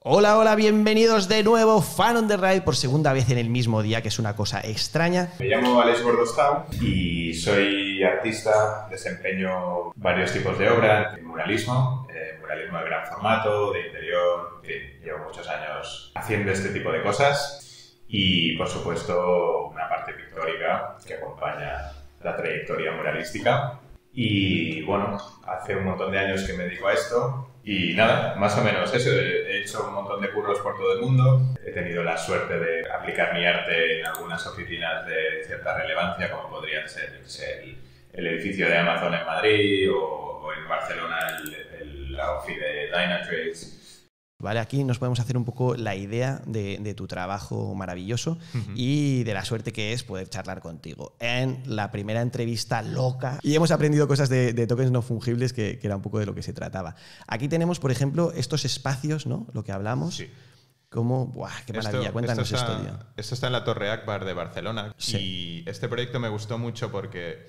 Hola, hola, bienvenidos de nuevo, Fan on the Ride, por segunda vez en el mismo día, que es una cosa extraña. Me llamo Alex Gordostau y soy artista, desempeño varios tipos de obra, muralismo, eh, muralismo de gran formato, de interior, llevo muchos años haciendo este tipo de cosas y, por supuesto, una parte pictórica que acompaña la trayectoria muralística, Y bueno, hace un montón de años que me dedico a esto. Y nada, más o menos eso. He hecho un montón de curros por todo el mundo. He tenido la suerte de aplicar mi arte en algunas oficinas de cierta relevancia, como podrían ser, el, edificio de Amazon en Madrid o, en Barcelona la ofi de Dynatrace ¿Vale? Aquí nos podemos hacer un poco la idea de, tu trabajo maravilloso y de la suerte que es poder charlar contigo en la primera entrevista loca. Y hemos aprendido cosas de, tokens no fungibles que, era un poco de lo que se trataba. Aquí tenemos, por ejemplo, estos espacios, ¿no? Lo que hablamos. Sí. Como, ¡buah! ¡Qué maravilla! Cuéntanos esto, esto, está en la Torre Akbar de Barcelona. Sí. Y este proyecto me gustó mucho porque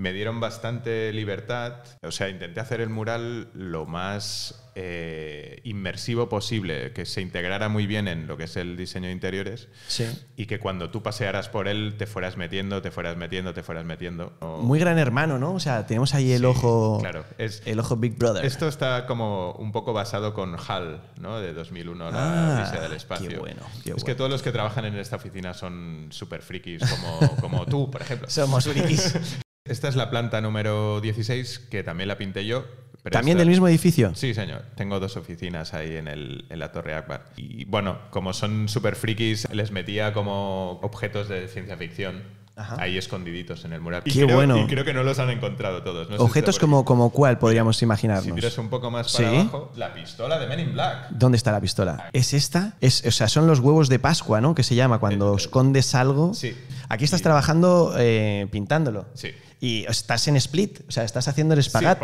me dieron bastante libertad. O sea, intenté hacer el mural lo más eh, inmersivo posible, que se integrara muy bien en lo que es el diseño de interiores sí. y que cuando tú pasearas por él te fueras metiendo, te fueras metiendo, te fueras metiendo. Muy gran hermano, ¿no? O sea, tenemos ahí el ojo. Claro, es, el ojo Big Brother. Esto está como un poco basado con HAL, ¿no? De 2001, la ah, Odisea del Espacio. Qué bueno, qué Es que todos los que trabajan en esta oficina son súper frikis, como, como tú, por ejemplo. Somos frikis. Esta es la planta número 16, que también la pinté yo. ¿También del mismo edificio? Sí, señor. Tengo dos oficinas ahí en, el, la Torre Akbar. Y bueno, como son super frikis, les metía como objetos de ciencia ficción. ahí escondiditos en el mural. Y Qué bueno. Y creo que no los han encontrado todos. Objetos como, como cuál podríamos imaginarnos. Si miras un poco más para abajo, la pistola de Men in Black. ¿Dónde está la pistola? ¿Es esta? o sea, son los huevos de Pascua, ¿no? Que se llama cuando eh, eh, escondes algo. Sí. Aquí estás trabajando eh, pintándolo. Sí y estás en split, o sea, estás haciendo el espagat,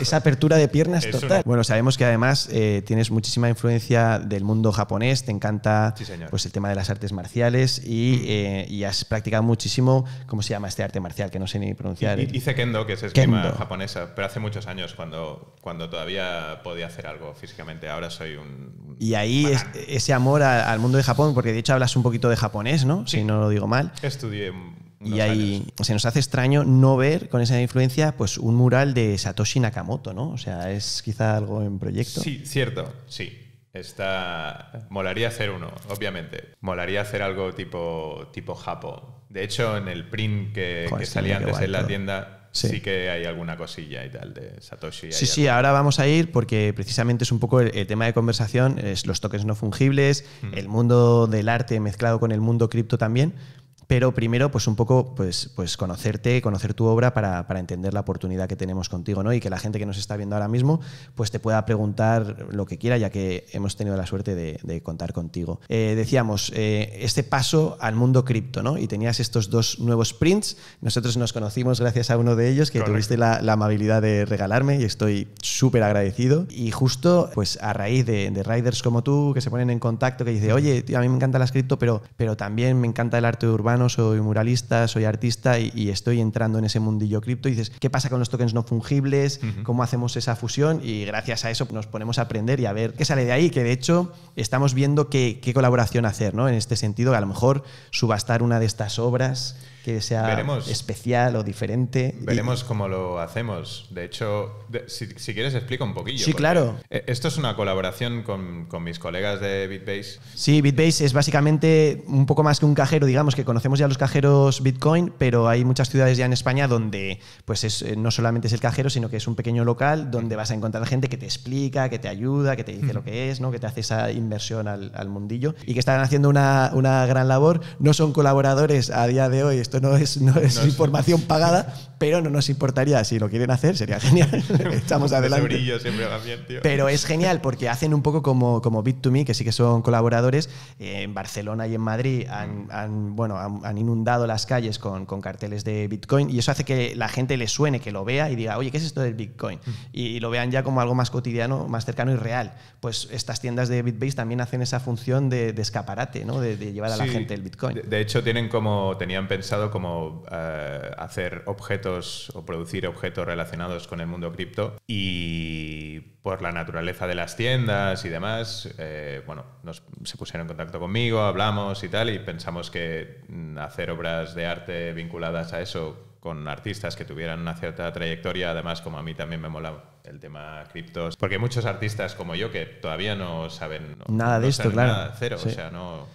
esa apertura de piernas total. Bueno, sabemos que además eh, tienes muchísima influencia del mundo japonés, te encanta pues, el tema de las artes marciales y, eh, y, has practicado muchísimo, ¿cómo se llama este arte marcial? Que no sé ni pronunciar. Hice kendo, que es esquema kendo. japonesa, pero hace muchos años cuando, cuando todavía podía hacer algo físicamente, ahora soy un... Y ahí ese amor al mundo de Japón, porque de hecho hablas un poquito de japonés, ¿no? Si no lo digo mal. Estudié y ahí, se nos hace extraño no ver con esa influencia pues un mural de Satoshi Nakamoto, ¿no? O sea, es quizá algo en proyecto. Sí, cierto, sí. Está... Molaría hacer uno, obviamente. Molaría hacer algo tipo, tipo Japo. De hecho, en el print que, salía antes en la tienda, Sí. que hay alguna cosilla y tal de Satoshi. Sí, sí, ahora vamos a ir porque precisamente es un poco el, tema de conversación, es los tokens no fungibles, mm. el mundo del arte mezclado con el mundo cripto también. Pero primero, pues un poco, pues, pues conocerte, conocer tu obra para, entender la oportunidad que tenemos contigo, ¿no? Y que la gente que nos está viendo ahora mismo, pues te pueda preguntar lo que quiera, ya que hemos tenido la suerte de, contar contigo. Eh, decíamos, eh, este paso al mundo cripto, ¿no? Y tenías estos dos nuevos prints. Nosotros nos conocimos gracias a uno de ellos, que tuviste la, amabilidad de regalarme y estoy súper agradecido. Y justo, pues a raíz de, riders como tú, que se ponen en contacto, que dice, oye, a mí me encanta las cripto, pero, pero también me encanta el arte urbano soy muralista, soy artista y, estoy entrando en ese mundillo cripto. dices, ¿qué pasa con los tokens no fungibles? ¿Cómo hacemos esa fusión? Y gracias a eso nos ponemos a aprender y a ver qué sale de ahí, que de hecho estamos viendo qué, colaboración hacer, En este sentido, a lo mejor subastar una de estas obras que sea especial o diferente. Veremos cómo lo hacemos. De hecho, si, quieres explica un poquillo. Sí, claro. E, esto es una colaboración con, mis colegas de BitBase. Sí, BitBase es básicamente un poco más que un cajero, digamos que conocemos ya los cajeros Bitcoin, pero hay muchas ciudades ya en España donde pues eh, no solamente es el cajero, sino que es un pequeño local donde vas a encontrar gente que te explica, que te ayuda, que te dice lo que es, ¿no? que te hace esa inversión al, mundillo y que están haciendo una, una gran labor. No son colaboradores a día de hoy, no es, no es información pagada, pero no nos importaría. Si lo quieren hacer, sería genial. Estamos adelante. Pero es genial porque hacen un poco como, como Bit2Me, que sí que son colaboradores. Eh, en Barcelona y en Madrid han, bueno, han, inundado las calles con, carteles de Bitcoin y eso hace que la gente le suene, que lo vea y diga, oye, ¿qué es esto del Bitcoin? Mm. Y, lo vean ya como algo más cotidiano, más cercano y real. Pues estas tiendas de Bitbase también hacen esa función de, escaparate, ¿no? de, llevar a la gente el Bitcoin. de hecho, tienen como, tenían pensado como eh, hacer objetos o producir objetos relacionados con el mundo cripto y por la naturaleza de las tiendas y demás, eh, bueno, nos, se pusieron en contacto conmigo, hablamos y tal y pensamos que mm, hacer obras de arte vinculadas a eso con artistas que tuvieran una cierta trayectoria, además como a mí también me mola el tema criptos, porque muchos artistas como yo que todavía no saben nada de esto, claro, cero, o sea, no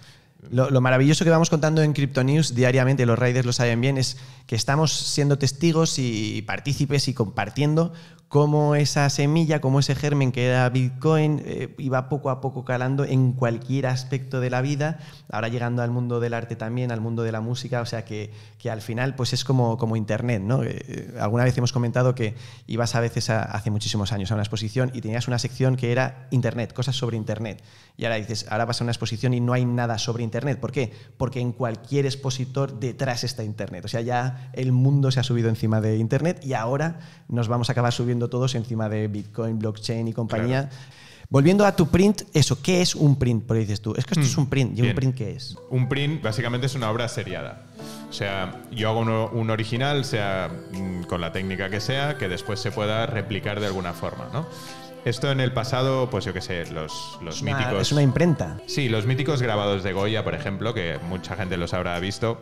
lo, maravilloso que vamos contando en CryptoNews News diariamente, los raiders lo saben bien, es que estamos siendo testigos y partícipes y compartiendo cómo esa semilla, como ese germen que era Bitcoin, eh, iba poco a poco calando en cualquier aspecto de la vida, ahora llegando al mundo del arte también, al mundo de la música, o sea que, que al final pues es como, como Internet, ¿no? Eh, alguna vez hemos comentado que ibas a veces hace muchísimos años a una exposición y tenías una sección que era Internet, cosas sobre Internet, y ahora dices, ahora vas a una exposición y no hay nada sobre Internet, ¿por qué? Porque en cualquier expositor detrás está Internet, o sea, ya el mundo se ha subido encima de Internet y ahora nos vamos a acabar subiendo todos encima de Bitcoin, blockchain y compañía. Volviendo a tu print, eso, ¿qué es un print? Porque dices tú, es que esto es mm. un print. ¿Y un print qué es? Un print básicamente es una obra seriada. O sea, yo hago un original, sea mm, con la técnica que sea, que después se pueda replicar de alguna forma, ¿no? Esto en el pasado, pues yo qué sé, los, los míticos. Es una imprenta. Sí, los míticos grabados de Goya, por ejemplo, que mucha gente los habrá visto,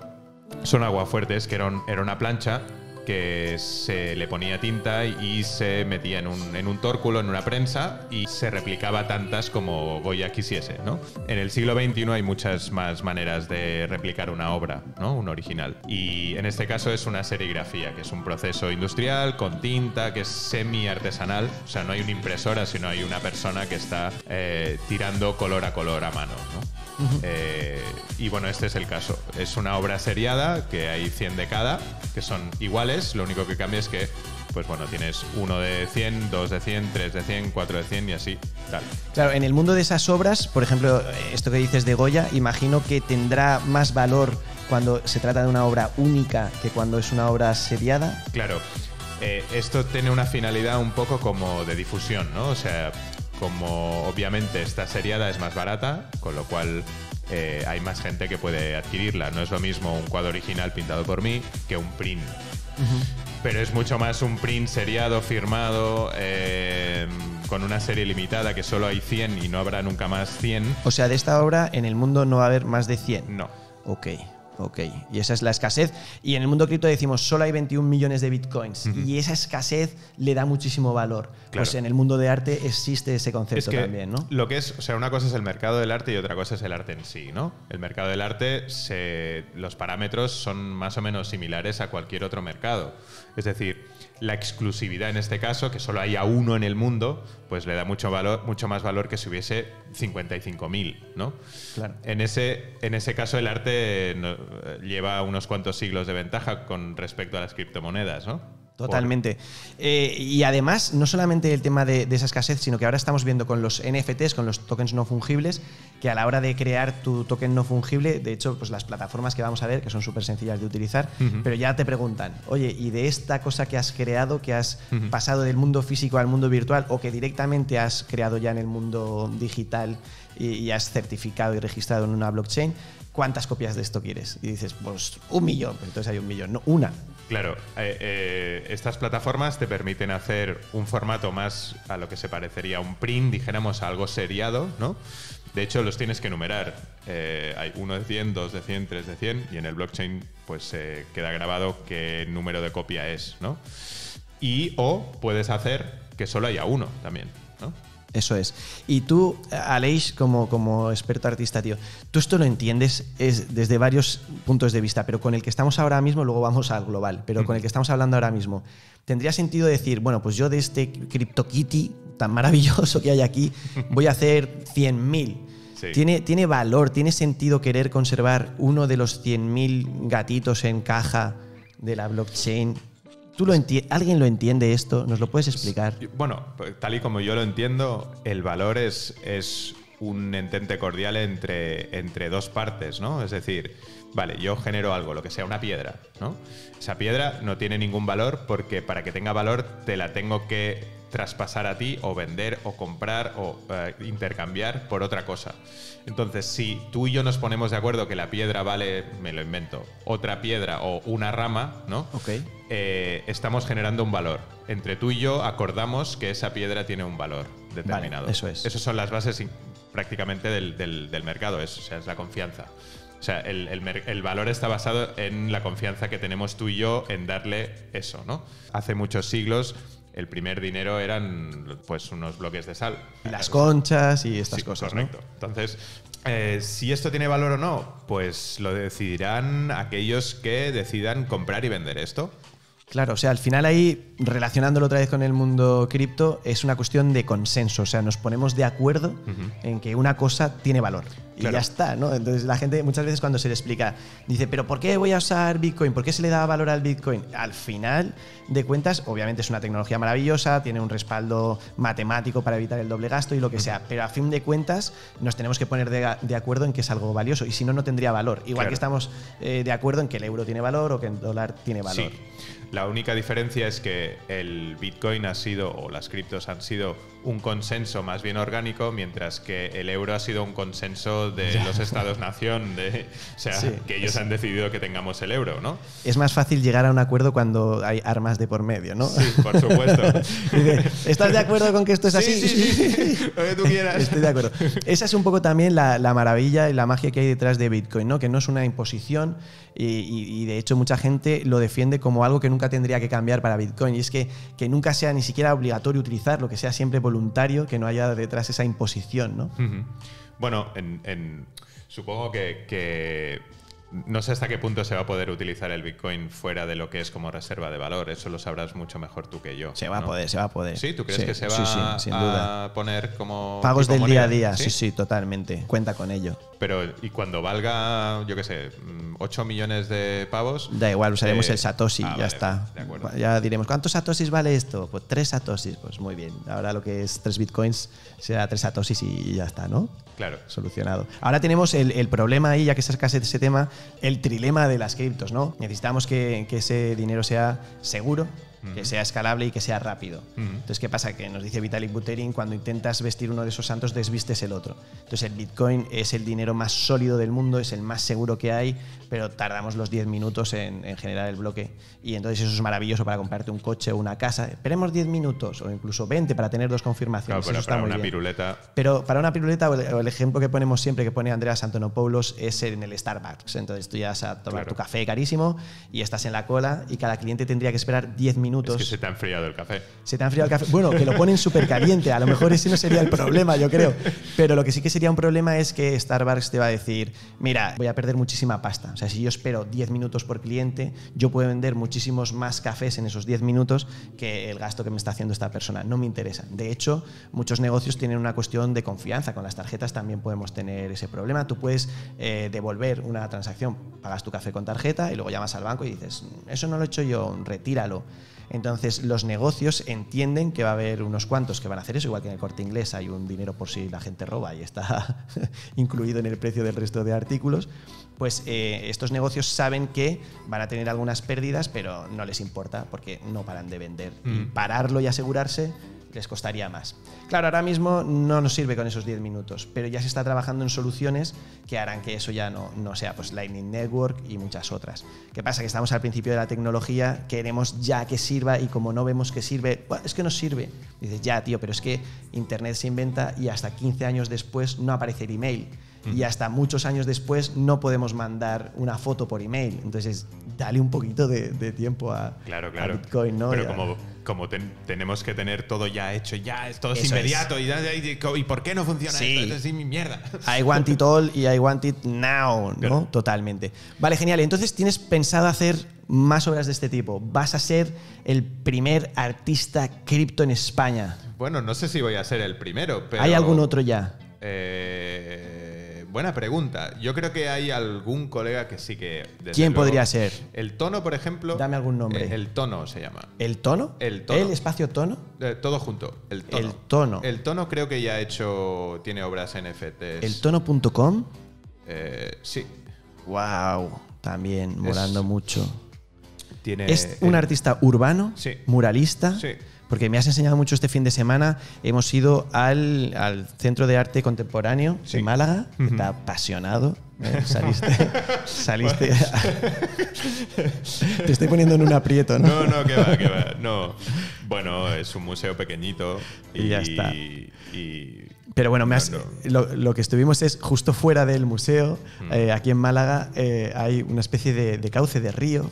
son aguafuertes, que era, era una plancha que se le ponía tinta y se metía en un, en tórculo, en una prensa, y se replicaba tantas como Goya quisiese. ¿no? En el siglo XXI hay muchas más maneras de replicar una obra, ¿no? un original. Y en este caso es una serigrafía, que es un proceso industrial con tinta, que es semi-artesanal. O sea, no hay una impresora, sino hay una persona que está eh, tirando color a color a mano. ¿no? Eh, y bueno, este es el caso. Es una obra seriada, que hay 100 de cada, que son iguales, lo único que cambia es que, pues bueno, tienes uno de 100, dos de 100, tres de 100, cuatro de 100 y así, Claro, en el mundo de esas obras, por ejemplo, esto que dices de Goya, imagino que tendrá más valor cuando se trata de una obra única que cuando es una obra seriada. Claro. Eh, esto tiene una finalidad un poco como de difusión, ¿no? O sea, como obviamente esta seriada, es más barata, con lo cual eh, hay más gente que puede adquirirla. No es lo mismo un cuadro original pintado por mí que un print. Pero es mucho más un print seriado, firmado, eh, con una serie limitada, que solo hay 100 y no habrá nunca más 100. O sea, de esta obra en el mundo no va a haber más de 100. No. Ok, Ok, y esa es la escasez. Y en el mundo cripto decimos, solo hay 21 millones de bitcoins. Y esa escasez le da muchísimo valor. Pues en el mundo de arte existe ese concepto también, ¿no? Lo que es, o sea, una cosa es el mercado del arte y otra cosa es el arte en sí, ¿no? El mercado del arte, se, los parámetros son más o menos similares a cualquier otro mercado. Es decir, la exclusividad en este caso, que solo haya uno en el mundo, pues le da mucho, valor, mucho más valor que si hubiese 55.000, ¿no? En ese, en ese caso el arte eh, lleva unos cuantos siglos de ventaja con respecto a las criptomonedas, ¿no? Totalmente. Eh, y además, no solamente el tema de, esa escasez, sino que ahora estamos viendo con los NFTs, con los tokens no fungibles, que a la hora de crear tu token no fungible, de hecho, pues las plataformas que vamos a ver, que son súper sencillas de utilizar, pero ya te preguntan, oye, ¿y de esta cosa que has creado, que has pasado del mundo físico al mundo virtual o que directamente has creado ya en el mundo digital y, y has certificado y registrado en una blockchain? ¿Cuántas copias de esto quieres? Y dices, pues un millón, pues entonces hay un millón, no, una. Claro, eh, eh, estas plataformas te permiten hacer un formato más a lo que se parecería un print, dijéramos algo seriado, ¿no? De hecho, los tienes que numerar. Eh, hay uno de 100, dos de 100, tres de 100, y en el blockchain pues queda grabado qué número de copia es, ¿no? Y o puedes hacer que solo haya uno también, ¿no? Eso es. Y tú, Aleix, como, experto artista, tío, tú esto lo entiendes desde varios puntos de vista, pero con el que estamos ahora mismo, luego vamos al global, pero con el que estamos hablando ahora mismo, ¿tendría sentido decir, bueno, pues yo de este CryptoKitty tan maravilloso que hay aquí, voy a hacer 100.000? ¿Tiene, ¿Tiene valor, tiene sentido querer conservar uno de los 100.000 gatitos en caja de la blockchain ¿Tú lo ¿Alguien lo entiende esto? ¿Nos lo puedes explicar? Bueno, pues, tal y como yo lo entiendo, el valor es, es un entente cordial entre, entre dos partes, ¿no? Es decir, vale, yo genero algo, lo que sea una piedra, ¿no? Esa piedra no tiene ningún valor porque para que tenga valor te la tengo que traspasar a ti o vender o comprar o eh, intercambiar por otra cosa. Entonces, si tú y yo nos ponemos de acuerdo que la piedra vale, me lo invento, otra piedra o una rama, ¿no? Ok. Eh, estamos generando un valor. Entre tú y yo acordamos que esa piedra tiene un valor determinado. eso es. Esas son las bases prácticamente del, mercado, es, sea, es la confianza. O sea, el, el, valor está basado en la confianza que tenemos tú y yo en darle eso, ¿no? Hace muchos siglos el primer dinero eran pues unos bloques de sal. las conchas y estas cosas. Correcto. Entonces, eh, si esto tiene valor o no, pues lo decidirán aquellos que decidan comprar y vender esto. Claro, o sea, al final ahí, relacionándolo otra vez con el mundo cripto, es una cuestión de consenso, o sea, nos ponemos de acuerdo en que una cosa tiene valor. Y ya está, ¿no? Entonces la gente muchas veces cuando se le explica, dice, pero ¿por qué voy a usar Bitcoin? ¿Por qué se le da valor al Bitcoin? Al final de cuentas, obviamente es una tecnología maravillosa, tiene un respaldo matemático para evitar el doble gasto y lo que sea, pero a fin de cuentas nos tenemos que poner de, acuerdo en que es algo valioso y si no, no tendría valor. Igual que estamos eh, de acuerdo en que el euro tiene valor o que el dólar tiene valor. La única diferencia es que el Bitcoin ha sido, o las criptos han sido un consenso más bien orgánico, mientras que el euro ha sido un consenso de los estados-nación, o sea, que ellos han decidido que tengamos el euro, ¿no? Es más fácil llegar a un acuerdo cuando hay armas de por medio, ¿no? Sí, por supuesto. ¿estás de acuerdo con que esto es así? Sí, sí, lo que tú quieras. Estoy de acuerdo. Esa es un poco también la, maravilla y la magia que hay detrás de Bitcoin, ¿no? Que no es una imposición y, de hecho mucha gente lo defiende como algo que nunca tendría que cambiar para Bitcoin y es que, que nunca sea ni siquiera obligatorio utilizar lo que sea siempre por voluntario, que no haya detrás esa imposición, ¿no? Bueno, en, supongo que no sé hasta qué punto se va a poder utilizar el Bitcoin fuera de lo que es como reserva de valor. Eso lo sabrás mucho mejor tú que yo. Se va a poder, se va a poder. Sí, ¿tú crees que se va a poner como. Pagos del día a día, ¿Sí? sí, totalmente. Cuenta con ello. Pero, y cuando valga, yo qué sé, 8 mm, millones de pavos. Da igual, usaremos eh, el Satoshi, ah, ya está. Ya diremos, ¿cuántos Satoshis vale esto? Pues tres Satoshis, pues muy bien. Ahora lo que es tres Bitcoins será tres Satoshis y ya está, ¿no? Claro. Solucionado. Ahora tenemos el, problema ahí, ya que de ese tema, el trilema de las criptos, ¿no? Necesitamos que, que ese dinero sea seguro, que sea escalable y que sea rápido. Entonces, ¿qué pasa? Que nos dice Vitalik Buterin, cuando intentas vestir uno de esos santos, desvistes el otro. Entonces, el Bitcoin es el dinero más sólido del mundo, es el más seguro que hay, pero tardamos los 10 minutos en, generar el bloque. Y entonces eso es maravilloso para comprarte un coche o una casa. Esperemos 10 minutos o incluso 20 para tener dos confirmaciones. pero para una piruleta. Pero para una piruleta, el, ejemplo que ponemos siempre que pone Andreas Antonopoulos es en el Starbucks. Entonces tú ya vas a tomar tu café carísimo y estás en la cola y cada cliente tendría que esperar 10 minutos que se te ha enfriado el café. Se Bueno, que lo ponen súper caliente. A lo mejor ese no sería el problema, yo creo. Pero lo que sí que sería un problema es que Starbucks te va a decir, mira, voy a perder muchísima pasta. O sea, si yo espero 10 minutos por cliente, yo puedo vender muchísimos más cafés en esos 10 minutos que el gasto que me está haciendo esta persona. No me interesa. De hecho, muchos negocios tienen una cuestión de confianza. Con las tarjetas también podemos tener ese problema. Tú puedes eh, devolver una transacción, pagas tu café con tarjeta y luego llamas al banco y dices, eso no lo he hecho yo, retíralo. Entonces, los negocios entienden que va a haber unos cuantos que van a hacer eso, igual que en el corte inglés hay un dinero por si la gente roba y está incluido en el precio del resto de artículos. Pues eh, estos negocios saben que van a tener algunas pérdidas, pero no les importa porque no paran de vender. Y mm. pararlo y asegurarse les costaría más. Claro, ahora mismo no nos sirve con esos 10 minutos, pero ya se está trabajando en soluciones que harán que eso ya no, no sea pues Lightning Network y muchas otras. ¿Qué pasa? Que estamos al principio de la tecnología, queremos ya que sirva y como no vemos que sirve, es que no sirve. dices, ya, tío, pero es que Internet se inventa y hasta 15 años después no aparece el email y hasta muchos años después no podemos mandar una foto por email. Entonces, dale un poquito de, tiempo a, claro, Bitcoin, ¿no? Pero como, como tenemos que tener todo ya hecho, ya todo es inmediato. Y, por qué no funciona esto? Esto es mi mierda. I want it all y I want it now, ¿no? Totalmente. Vale, genial. Entonces, ¿tienes pensado hacer más obras de este tipo? ¿Vas a ser el primer artista cripto en España? Bueno, no sé si voy a ser el primero, pero. ¿Hay algún otro ya? Eh buena pregunta. Yo creo que hay algún colega que sí que. ¿Quién podría ser? El tono, por ejemplo. Dame algún nombre. Eh, el tono se llama. ¿El tono? El tono. ¿El espacio tono? Eh, todo junto. El tono. El tono. El tono creo que ya ha hecho. Tiene obras NFTs. ¿El tono.com? Eh, sí. ¡Wow! También, morando mucho. Tiene, es un artista urbano, muralista. Sí porque me has enseñado mucho este fin de semana. Hemos ido al, Centro de Arte Contemporáneo de Málaga, está apasionado. Eh, saliste. Te estoy poniendo en un aprieto, ¿no? No, no, que va, que va. No. Bueno, es un museo pequeñito. Y, ya está. y pero bueno, Lo, que estuvimos es justo fuera del museo, mm. eh, aquí en Málaga, eh, hay una especie de, cauce de río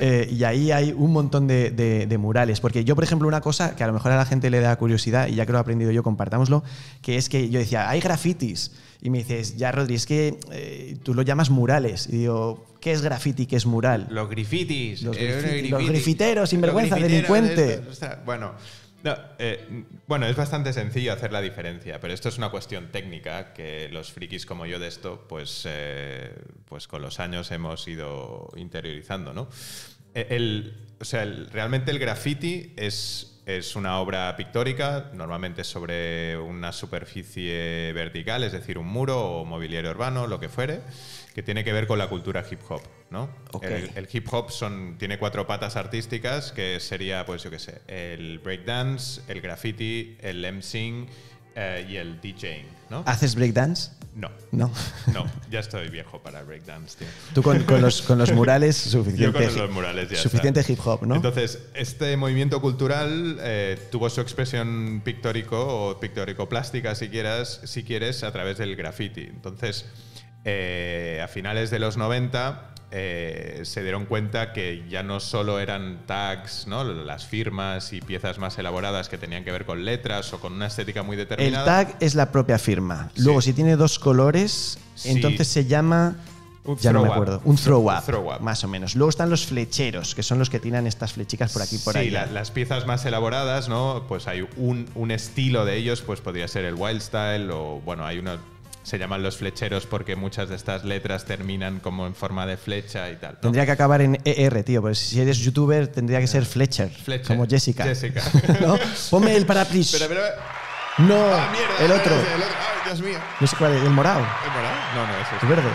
eh, y ahí hay un montón de, murales. Porque yo, por ejemplo, una cosa que a lo mejor a la gente le da curiosidad, y ya que lo he aprendido yo, compartámoslo, que es que yo decía, hay grafitis. Y me dices, ya, Rodri, es que tú lo llamas murales. Y digo, ¿Qué es graffiti? ¿Qué es mural? Los grifitis. Los, grifiteros, sinvergüenza, delincuente. bueno, eh, bueno, es bastante sencillo hacer la diferencia, pero esto es una cuestión técnica que los frikis como yo de esto, pues, eh, pues con los años hemos ido interiorizando, ¿no? Eh, o sea, realmente el graffiti es, es, una obra pictórica, normalmente sobre una superficie vertical, es decir, un muro o mobiliario urbano, lo que fuere que tiene que ver con la cultura hip hop, ¿no? El, hip hop tiene cuatro patas artísticas, que sería, pues yo qué sé, el breakdance, el graffiti, el MCing eh, y el DJing, ¿no? ¿Haces breakdance? No. No. No, ya estoy viejo para breakdance, tío. Tú con, los, con los, murales suficiente. Yo con los murales ya Suficiente hip hop, ¿no? Entonces, este movimiento cultural eh, tuvo su expresión pictórico o pictórico-plástica, si, quieras, si quieres, a través del graffiti. Entonces eh, a finales de los 90 eh, se dieron cuenta que ya no solo eran tags, ¿no? las firmas y piezas más elaboradas que tenían que ver con letras o con una estética muy determinada. El tag es la propia firma. Luego, si tiene dos colores, entonces se llama... Un ya me acuerdo. Un throw up, Más o menos. Luego están los flecheros, que son los que tiran estas flechicas por aquí por ahí. Sí, las piezas más elaboradas, ¿no? Pues hay un, un, estilo de ellos, pues podría ser el wild style o, bueno, hay una se llaman los flecheros porque muchas de estas letras terminan como en forma de flecha y tal. Tendría que acabar en ER, tío, pues si eres youtuber tendría que ser Fletcher, Fletcher. como Jessica. Jessica. ¿No? Ponme el paraplis. no, ah, el, otro. el morado. No, no, ese El verde.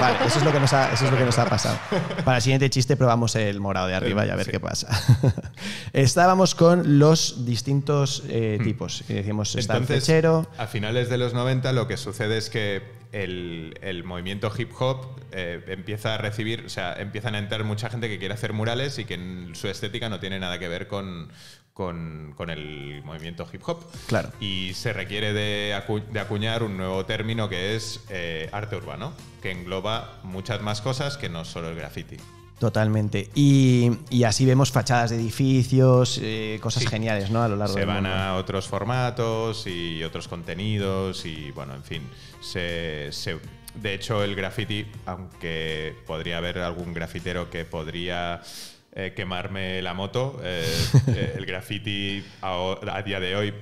Vale, eso es lo que nos ha, eso lo que nos ha pasado. Para el siguiente chiste probamos el morado de arriba y a ver qué pasa. Estábamos con los distintos eh, hmm. tipos. Decíamos, decimos, está A finales de los 90 lo que sucede es que el, movimiento hip hop eh, empieza a recibir, o sea, empiezan a entrar mucha gente que quiere hacer murales y que en su estética no tiene nada que ver con, con, el movimiento hip hop. Claro. Y se requiere de, acuñar un nuevo término que es eh, arte urbano, que engloba muchas más cosas que no solo el graffiti. Totalmente. Y, así vemos fachadas de edificios, eh, cosas geniales, ¿no? A lo largo Se van a otros formatos y otros contenidos y, bueno, en fin. se de hecho, el graffiti, aunque podría haber algún grafitero que podría eh, quemarme la moto. Eh, eh, el graffiti a, día de hoy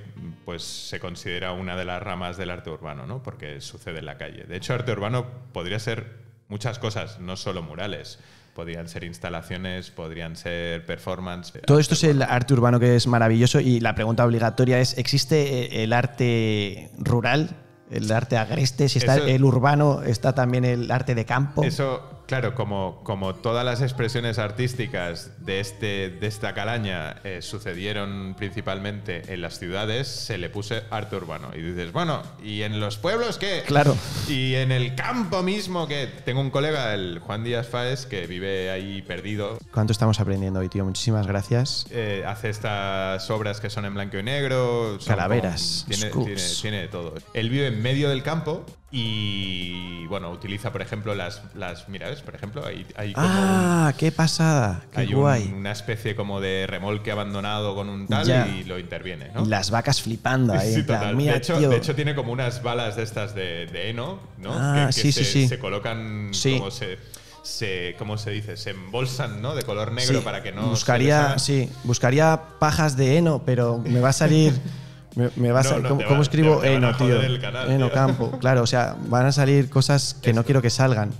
pues, se considera una de las ramas del arte urbano, ¿no? porque sucede en la calle. De hecho, arte urbano podría ser muchas cosas, no solo murales. Podrían ser instalaciones, podrían ser performance. Todo esto es el arte urbano que es maravilloso y la pregunta obligatoria es, ¿existe el arte rural? El arte agreste, si está el urbano, está también el arte de campo. Eso Claro, como, como todas las expresiones artísticas de, este, de esta calaña eh, sucedieron principalmente en las ciudades, se le puse arte urbano. Y dices, bueno, ¿y en los pueblos qué? Claro. ¿Y en el campo mismo qué? Tengo un colega, el Juan Díaz Fáez, que vive ahí perdido. ¿Cuánto estamos aprendiendo hoy, tío? Muchísimas gracias. Eh, hace estas obras que son en blanco y negro. Calaveras. tiene, tiene todo. Él vive en medio del campo y bueno, utiliza, por ejemplo, las, las mira, Por ejemplo, hay, ¡Ah! ¡Qué pasada! ¡Qué hay guay! una especie como de remolque abandonado con un tal y lo interviene, ¿no? Las vacas flipando ahí. Sí, total. de, hecho, tiene como unas balas de estas de, heno, ¿no? Ah, que, sí, se, sí, se, colocan como se ¿cómo se dice? Se embolsan, ¿no? De color negro para que no. Buscaría, se sí, buscaría pajas de heno, pero me va a salir vas a, no, ¿Cómo, escribo Eno, tío? Eno Campo. Claro, o sea, van a salir cosas que no quiero que salgan.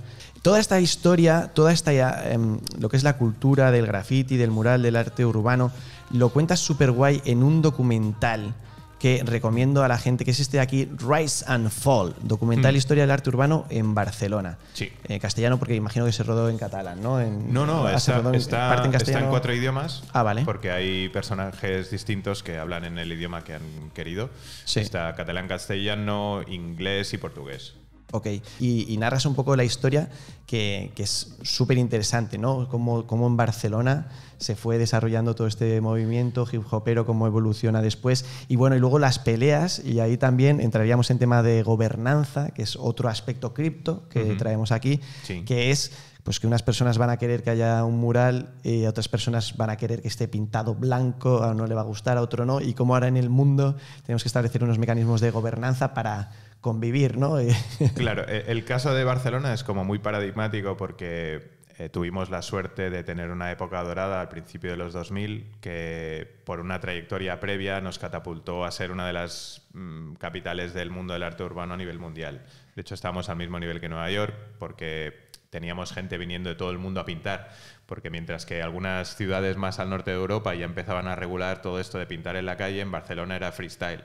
Toda esta historia, toda esta em, lo que es la cultura del graffiti, del mural, del arte urbano, lo cuentas súper guay en un documental que recomiendo a la gente, que es este de aquí, Rise and Fall, documental mm. historia del arte urbano en Barcelona. Sí. En eh, castellano, porque imagino que se rodó en catalán, ¿no? no, no, ah, está, en, en cuatro idiomas. Ah, vale. Porque hay personajes distintos que hablan en el idioma que han querido. Sí. Está catalán, castellano, inglés y portugués. Ok, y, narras un poco la historia que, es súper interesante, ¿no? Cómo, en Barcelona se fue desarrollando todo este movimiento hip hopero, cómo evoluciona después. Y bueno, y luego las peleas, y ahí también entraríamos en tema de gobernanza, que es otro aspecto cripto que traemos aquí, que es pues que unas personas van a querer que haya un mural y otras personas van a querer que esté pintado blanco, a uno le va a gustar, a otro no, y cómo ahora en el mundo tenemos que establecer unos mecanismos de gobernanza para convivir, ¿no? claro, e-, el caso de Barcelona es como muy paradigmático porque eh, tuvimos la suerte de tener una época dorada al principio de los 2000 que por una trayectoria previa nos catapultó a ser una de las mm, capitales del mundo del arte urbano a nivel mundial. De hecho, estábamos al mismo nivel que Nueva York porque teníamos gente viniendo de todo el mundo a pintar, porque mientras que algunas ciudades más al norte de Europa ya empezaban a regular todo esto de pintar en la calle, en Barcelona era freestyle.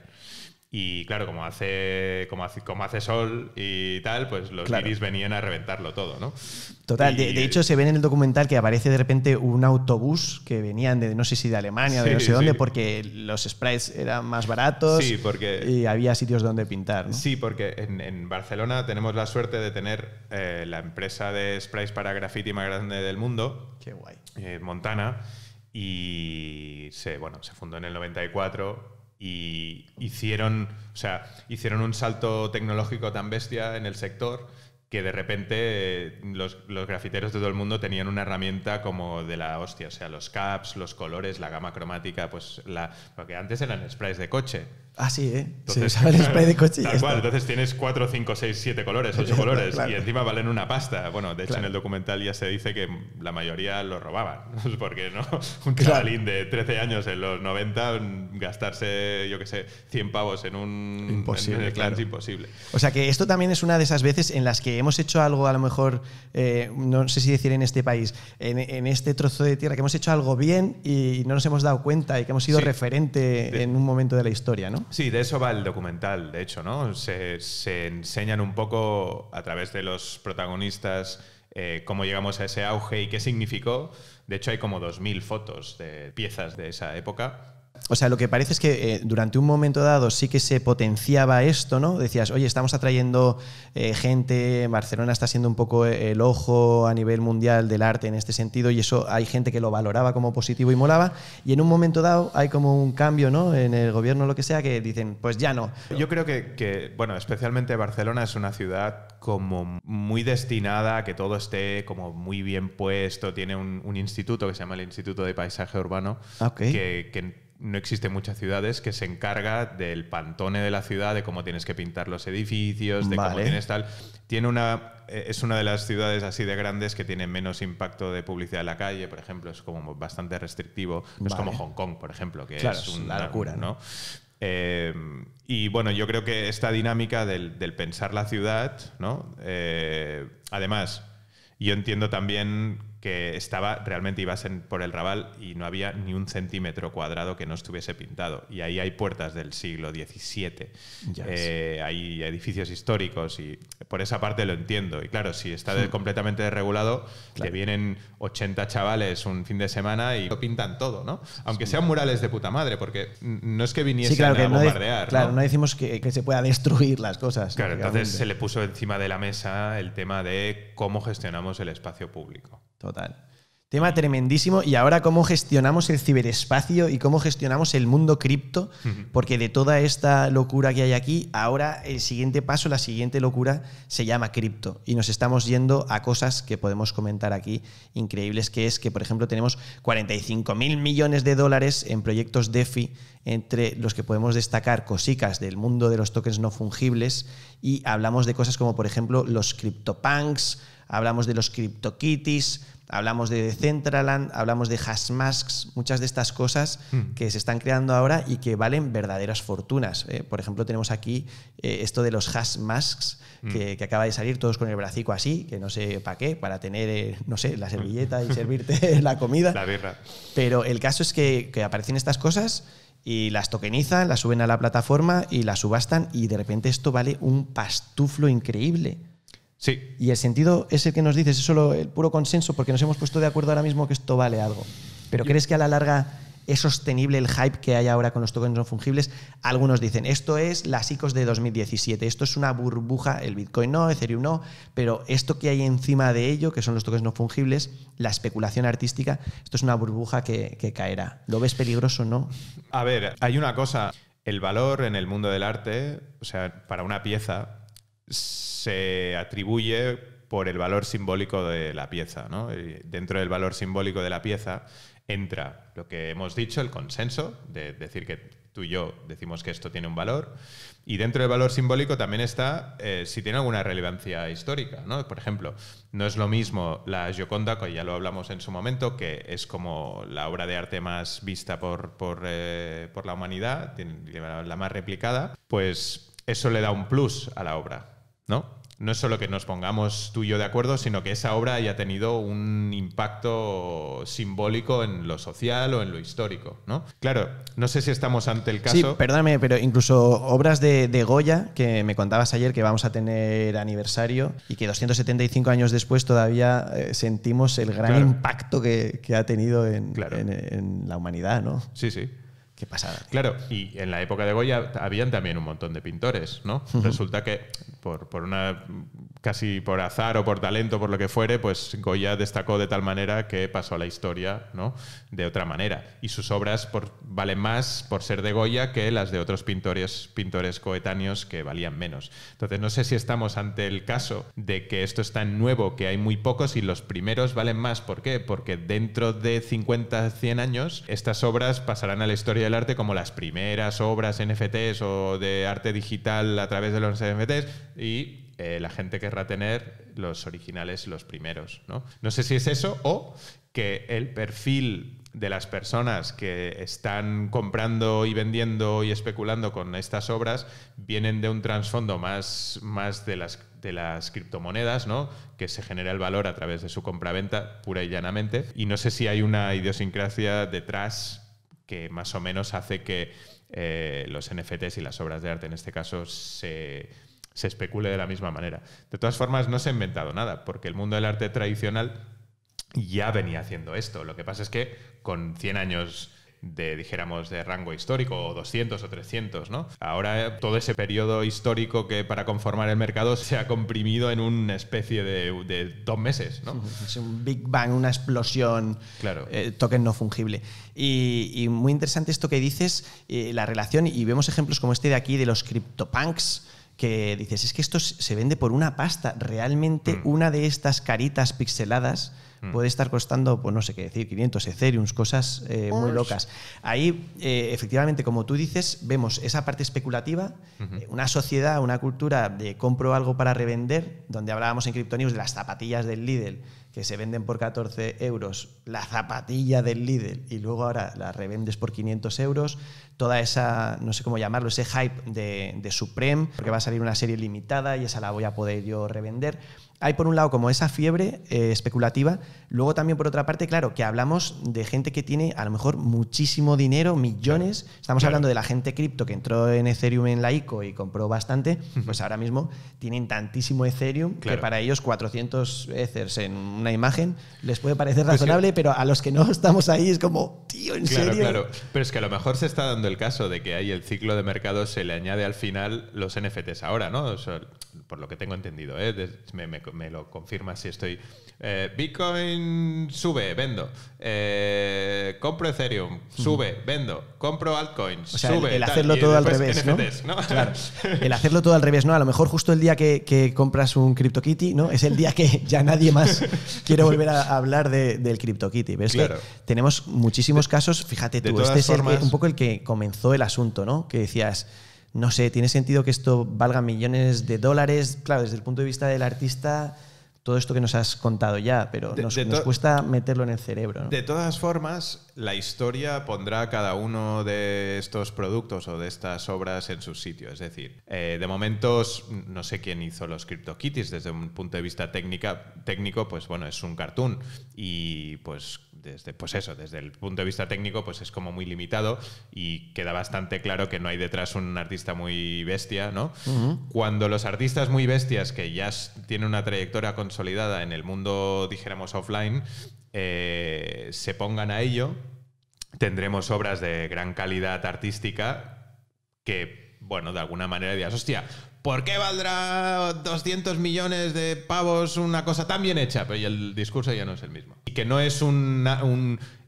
Y claro, como hace, como hace, sol y tal, pues los claro. venían a reventarlo todo, ¿no? Total, de, hecho se ve en el documental que aparece de repente un autobús que venían de no sé si de Alemania, o de no sé dónde, porque los sprites eran más baratos sí, porque, y había sitios donde pintar. Sí, porque en, Barcelona tenemos la suerte de tener eh, la empresa de sprites para graffiti más grande del mundo. Qué guay. Eh, Montana. Y se, bueno, se fundó en el 94 y hicieron, o sea, hicieron un salto tecnológico tan bestia en el sector que de repente eh, los, grafiteros de todo el mundo tenían una herramienta como de la hostia, o sea, los caps, los colores, la gama cromática, pues la, porque antes eran sprays de coche. Ah, sí, ¿eh? Entonces, se usaba el spray de coche. tal cual, entonces tienes 4, 5, 6, 7 colores, ocho colores, y encima valen una pasta. Bueno, de hecho en el documental ya se dice que la mayoría lo robaban, porque no un chavalín de 13 años en los 90 gastarse, yo qué sé, 100 pavos en un imposible, en clan es imposible. O sea que esto también es una de esas veces en las que hemos hecho algo, a lo mejor, eh, no sé si decir en este país, en, este trozo de tierra, que hemos hecho algo bien y no nos hemos dado cuenta y que hemos sido referente en un momento de la historia, ¿no? Sí, de eso va el documental, de hecho, ¿no? Se, enseñan un poco a través de los protagonistas eh, cómo llegamos a ese auge y qué significó. De hecho, hay como 2.000 fotos de piezas de esa época o sea, lo que parece es que eh, durante un momento dado sí que se potenciaba esto, ¿no? Decías, oye, estamos atrayendo eh, gente, Barcelona está siendo un poco eh, el ojo a nivel mundial del arte en este sentido, y eso hay gente que lo valoraba como positivo y molaba, y en un momento dado hay como un cambio, ¿no? En el gobierno, lo que sea, que dicen, pues ya no. Yo creo que, bueno, especialmente Barcelona es una ciudad como muy destinada a que todo esté como muy bien puesto, tiene un, instituto que se llama el Instituto de Paisaje Urbano, ah, que no existen muchas ciudades que se encarga del pantone de la ciudad, de cómo tienes que pintar los edificios, de cómo tienes tal. Tiene una, eh, es una de las ciudades así de grandes que tiene menos impacto de publicidad en la calle, por ejemplo, es como bastante restrictivo. No es como Hong Kong, por ejemplo, que es una locura, eh, y bueno, yo creo que esta dinámica del, pensar la ciudad, ¿no? Eh, además, yo entiendo también que estaba realmente ibas por el rabal y no había ni un centímetro cuadrado que no estuviese pintado. Y ahí hay puertas del siglo XVII, eh, hay edificios históricos y por esa parte lo entiendo. Y claro, si está hmm. completamente desregulado, le vienen 80 chavales un fin de semana y lo pintan todo, ¿no? Aunque sean murales de puta madre, porque no es que viniesen a bombardear. No claro, ¿no? decimos que, que, se pueda destruir las cosas. Claro, entonces se le puso encima de la mesa el tema de cómo gestionamos el espacio público. 到达。Tema tremendísimo. Y ahora cómo gestionamos el ciberespacio y cómo gestionamos el mundo cripto, porque de toda esta locura que hay aquí, ahora el siguiente paso, la siguiente locura se llama cripto. Y nos estamos yendo a cosas que podemos comentar aquí increíbles, que es que, por ejemplo, tenemos 45 mil millones de dólares en proyectos DeFi, entre los que podemos destacar cosicas del mundo de los tokens no fungibles. Y hablamos de cosas como, por ejemplo, los CryptoPunks, hablamos de los kitties hablamos de Centraland, hablamos de masks muchas de estas cosas mm. que se están creando ahora y que valen verdaderas fortunas. Eh, por ejemplo, tenemos aquí eh, esto de los Hasmasks mm. que, acaba de salir, todos con el bracico así, que no sé para qué, para tener, eh, no sé, la servilleta y mm. servirte la comida. La birra. Pero el caso es que, que aparecen estas cosas y las tokenizan, las suben a la plataforma y las subastan y de repente esto vale un pastuflo increíble. Sí. Y el sentido es el que nos dices, es solo el puro consenso, porque nos hemos puesto de acuerdo ahora mismo que esto vale algo. Pero ¿crees que a la larga es sostenible el hype que hay ahora con los tokens no fungibles? Algunos dicen, esto es las ICOs de 2017, esto es una burbuja, el Bitcoin no, Ethereum no, pero esto que hay encima de ello, que son los tokens no fungibles, la especulación artística, esto es una burbuja que, que caerá. ¿Lo ves peligroso o no? A ver, hay una cosa, el valor en el mundo del arte, o sea, para una pieza se atribuye por el valor simbólico de la pieza. ¿no? Dentro del valor simbólico de la pieza entra lo que hemos dicho, el consenso, de decir que tú y yo decimos que esto tiene un valor. Y dentro del valor simbólico también está eh, si tiene alguna relevancia histórica. Por ejemplo, no es lo mismo la Gioconda, que ya lo hablamos en su momento, que es como la obra de arte más vista por, por eh, la humanidad, la más replicada, pues eso le da un plus a la obra. ¿no? no es solo que nos pongamos tú y yo de acuerdo, sino que esa obra haya tenido un impacto simbólico en lo social o en lo histórico, ¿no? Claro, no sé si estamos ante el caso. Sí, perdóname, pero incluso obras de, de Goya, que me contabas ayer que vamos a tener aniversario y que 275 años después todavía eh, sentimos el gran impacto que, ha tenido en, en la humanidad, ¿no? Sí, sí. Qué Claro, y en la época de Goya habían también un montón de pintores, ¿no? Resulta que por, por, una casi por azar o por talento, por lo que fuere, pues Goya destacó de tal manera que pasó a la historia, ¿no? De otra manera. Y sus obras por, valen más por ser de Goya que las de otros pintores, pintores coetáneos que valían menos. Entonces, no sé si estamos ante el caso de que esto es tan nuevo que hay muy pocos y los primeros valen más. ¿Por qué? Porque dentro de 50, 100 años, estas obras pasarán a la historia el arte como las primeras obras NFTs o de arte digital a través de los NFTs y eh, la gente querrá tener los originales, los primeros. ¿no? no sé si es eso o que el perfil de las personas que están comprando y vendiendo y especulando con estas obras vienen de un trasfondo más, más de, las, de las criptomonedas, ¿no? que se genera el valor a través de su compra-venta pura y llanamente. Y no sé si hay una idiosincrasia detrás que más o menos hace que eh, los NFTs y las obras de arte en este caso se, se especule de la misma manera. De todas formas, no se ha inventado nada, porque el mundo del arte tradicional ya venía haciendo esto. Lo que pasa es que con 100 años de, dijéramos, de rango histórico, o 200 o 300, ¿no? Ahora eh, todo ese periodo histórico que para conformar el mercado se ha comprimido en una especie de, dos meses, ¿no? Es un Big Bang, una explosión, claro. Eh, token no fungible. Y, muy interesante esto que dices, eh, la relación, y vemos ejemplos como este de aquí, de los CryptoPunks, que dices, es que esto se vende por una pasta, realmente mm. una de estas caritas pixeladas Mm. puede estar costando, pues no sé qué decir, 500 Ethereum, cosas eh, muy locas. Ahí, eh, efectivamente, como tú dices, vemos esa parte especulativa, eh, una sociedad, una cultura de compro algo para revender, donde hablábamos en CryptoNews de las zapatillas del Lidl que se venden por 14 euros, la zapatilla del Lidl y luego ahora la revendes por 500 euros, toda esa, no sé cómo llamarlo, ese hype de, de Supreme, porque va a salir una serie limitada y esa la voy a poder yo revender hay por un lado como esa fiebre eh, especulativa, luego también por otra parte, claro, que hablamos de gente que tiene a lo mejor muchísimo dinero, millones, estamos hablando de la gente cripto que entró en Ethereum en la ICO y compró bastante, pues ahora mismo tienen tantísimo Ethereum que para ellos 400 Ethers en una imagen les puede parecer pues razonable, pero a los que no estamos ahí es como, tío, en serio. Claro, pero es que a lo mejor se está dando el caso de que ahí el ciclo de mercado se le añade al final los NFTs ahora, ¿no? por lo que tengo entendido, ¿eh? me me lo confirma si estoy. Eh, Bitcoin sube, vendo. Eh, compro Ethereum, sube, vendo. Compro altcoins, sube. El, hacerlo todo al revés. ¿no? El hacerlo todo al revés, ¿no? A lo mejor justo el día que, compras un CryptoKitty, ¿no? Es el día que ya nadie más quiere volver a hablar del CryptoKitty. tenemos muchísimos casos, fíjate tú, este es un poco el que comenzó el asunto, ¿no? Que decías no sé, tiene sentido que esto valga millones de dólares. Claro, desde el punto de vista del artista, todo esto que nos has contado ya, pero nos, cuesta meterlo en el cerebro. De todas formas, la historia pondrá cada uno de estos productos o de estas obras en su sitio. Es decir, eh, de momentos, no sé quién hizo los CryptoKitties desde un punto de vista técnica, técnico, pues bueno, es un cartoon y pues desde, pues eso, desde el punto de vista técnico, pues es como muy limitado y queda bastante claro que no hay detrás un artista muy bestia, ¿no? Cuando los artistas muy bestias que ya tienen una trayectoria consolidada en el mundo, dijéramos, offline, eh, se pongan a ello, tendremos obras de gran calidad artística que, bueno, de alguna manera dirás, hostia, ¿por qué valdrá 200 millones de pavos una cosa tan bien hecha? Pero pues, el discurso ya no es el mismo. Y que no es un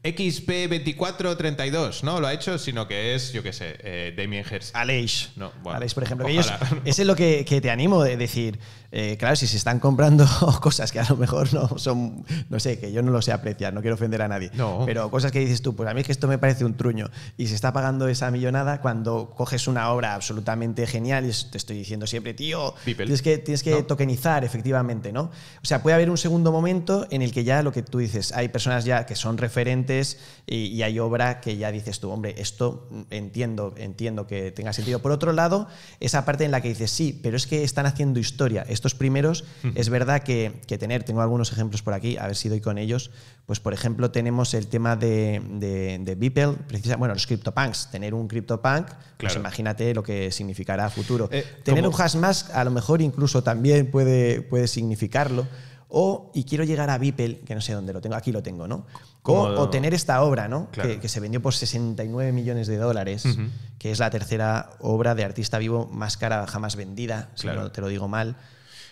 XP2432, ¿no? Lo ha hecho, sino que es, yo qué sé, eh, Damien Hirst. Aleix. No, por ejemplo. ese es lo que, que te animo de decir. Eh, claro, si se están comprando cosas que a lo mejor no son, no sé, que yo no lo sé apreciar, no quiero ofender a nadie, no. pero cosas que dices tú, pues a mí es que esto me parece un truño y se está pagando esa millonada cuando coges una obra absolutamente genial y te estoy diciendo siempre, tío, tienes que, tienes que tokenizar efectivamente, ¿no? O sea, puede haber un segundo momento en el que ya lo que tú dices, hay personas ya que son referentes y, hay obra que ya dices tú, hombre, esto entiendo, entiendo que tenga sentido. Por otro lado, esa parte en la que dices, sí, pero es que están haciendo historia, estos primeros es verdad que, tener, tengo algunos ejemplos por aquí, a ver si doy con ellos, pues por ejemplo tenemos el tema de, de, de Beeple, bueno, los CryptoPunks, tener un CryptoPunk, pues claro. pues imagínate lo que significará a futuro. Eh, tener un Hashmask a lo mejor incluso también puede, puede significarlo. O, y quiero llegar a Beeple, que no sé dónde lo tengo, aquí lo tengo, ¿no? O, tener esta obra, ¿no? Que, se vendió por 69 millones de dólares, que es la tercera obra de artista vivo más cara jamás vendida, si no te lo digo mal.